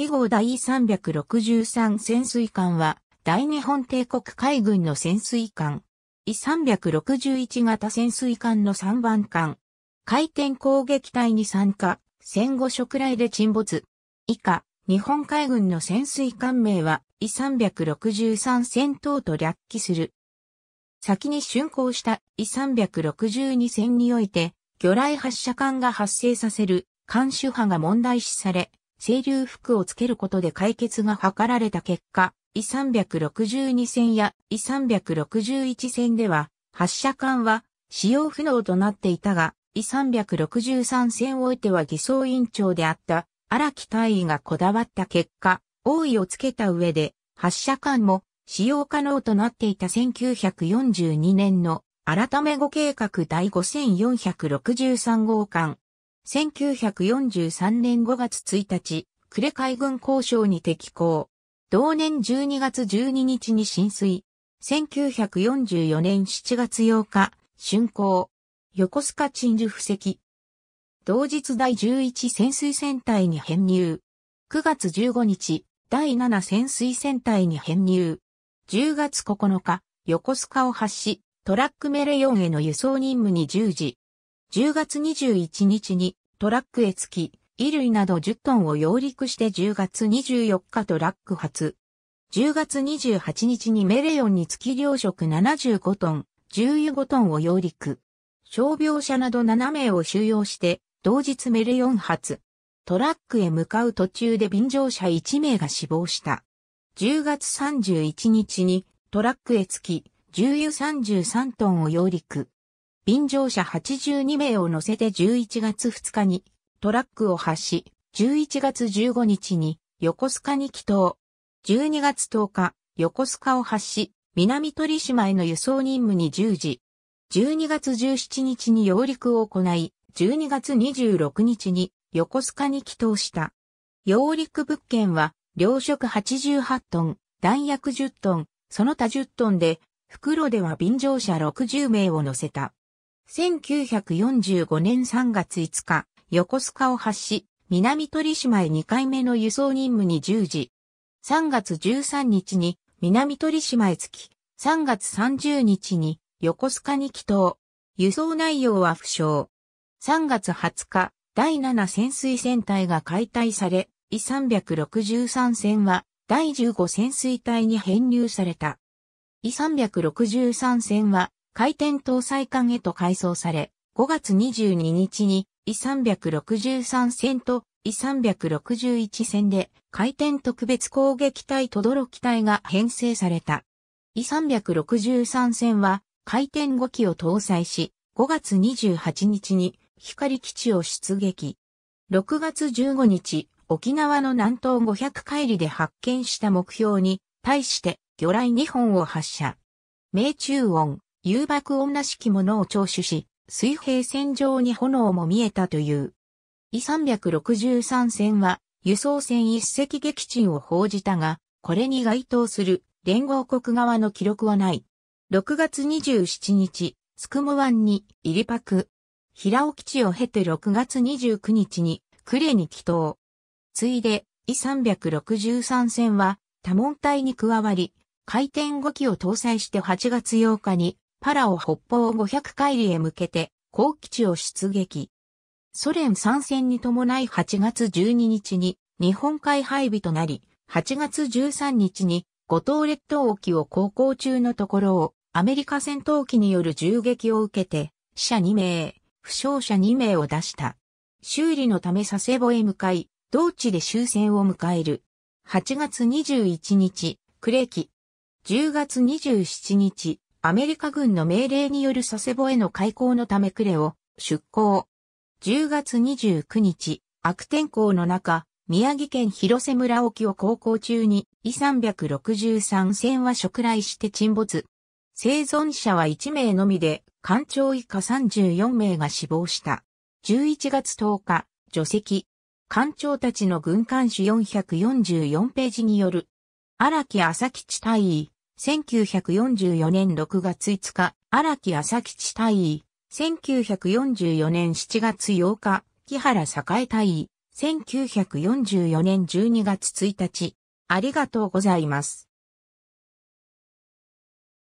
以後第363潜水艦は、大日本帝国海軍の潜水艦。E 361型潜水艦の3番艦。回転攻撃隊に参加、戦後食来で沈没。以下、日本海軍の潜水艦名は、E 363戦闘と略記する。先に竣工した E 362戦において、魚雷発射管が発生させる、艦首波が問題視され、清流服をつけることで解決が図られた結果、E362 戦や E361 戦では、発射管は使用不能となっていたが、E363 戦おいては偽装委員長であった荒木大尉がこだわった結果、王位をつけた上で、発射管も使用可能となっていた1942年の改め後計画第5463号艦。1943年5月1日、呉海軍交渉に適行。同年12月12日に浸水。1944年7月8日、竣工。横須賀鎮守布石。同日第11潜水船隊に編入。9月15日、第7潜水船隊に編入。10月9日、横須賀を発し、トラックメレンへの輸送任務に従事。10月21日にトラックへ付き、衣類など10トンを揚陸して10月24日トラック発。10月28日にメレオンに付き糧食75トン、重油5トンを揚陸。傷病者など7名を収容して、同日メレオン発。トラックへ向かう途中で便乗者1名が死亡した。10月31日にトラックへ付き、重油33トンを揚陸。便乗者82名を乗せて11月2日にトラックを発し、11月15日に横須賀に帰島。12月10日、横須賀を発し、南鳥島への輸送任務に従事。12月17日に揚陸を行い、12月26日に横須賀に帰島した。揚陸物件は、糧食88トン、弾薬10トン、その他10トンで、袋では便乗者60名を乗せた。1945年3月5日、横須賀を発し、南鳥島へ2回目の輸送任務に従事。3月13日に南鳥島へ着き、3月30日に横須賀に帰島。輸送内容は不詳。3月20日、第7潜水船隊が解体され、イ363船は第15潜水隊に編入された。イ363船は回転搭載艦へと改装され、5月22日に E363 戦と E361 戦で回転特別攻撃隊とき隊が編成された。E363 戦は回転5機を搭載し、5月28日に光基地を出撃。6月15日、沖縄の南東500海里で発見した目標に対して魚雷2本を発射。命中音、誘爆女式物ものを聴取し、水平線上に炎も見えたという。E363 戦は輸送船一隻撃沈を報じたが、これに該当する連合国側の記録はない。6月27日、スクも湾に入りパク。平尾基地を経て6月29日に呉に帰島。ついで、E363 戦は多門隊に加わり、回転5機を搭載して8月8日にパラオ北方500海里へ向けて、高基地を出撃。ソ連参戦に伴い8月12日に日本海配備となり、8月13日に五島列島沖を航行中のところをアメリカ戦闘機による銃撃を受けて死者2名、負傷者2名を出した。修理のため佐世保へ向かい、同地で終戦を迎える。8月21日、呉木。10月27日、アメリカ軍の命令による佐世保への開港のためれを出港。10月29日、悪天候の中、宮城県広瀬村沖を航行中に、E363 船は食来して沈没。生存者は1名のみで、艦長以下34名が死亡した。11月10日、除籍。艦長たちの軍艦史444ページによる、荒木朝吉大尉、1944年6月5日、荒木朝吉大尉、1944年7月8日、木原栄大尉、1944年12月1日、ありがとうございます。